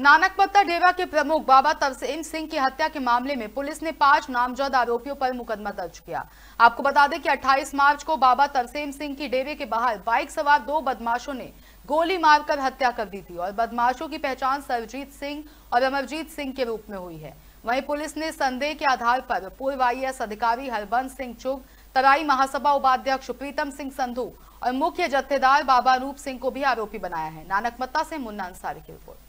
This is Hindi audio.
नानक पत्ता डेवा के प्रमुख बाबा तरसेम सिंह की हत्या के मामले में पुलिस ने पांच नामजद आरोपियों पर मुकदमा दर्ज किया आपको बता दें कि 28 मार्च को बाबा तरसेम सिंह की डेवे के बाहर बाइक सवार दो बदमाशों ने गोली मारकर हत्या कर दी थी और बदमाशों की पहचान सरजीत सिंह और अमरजीत सिंह के रूप में हुई है वहीं पुलिस ने संदेह के आधार पर पूर्व आई अधिकारी हरबंस सिंह चुग तराई महासभा उपाध्यक्ष प्रीतम सिंह संधु और मुख्य जत्थेदार बाबा रूप सिंह को भी आरोपी बनाया है नानकमत्ता से मुन्ना अंसारी की रिपोर्ट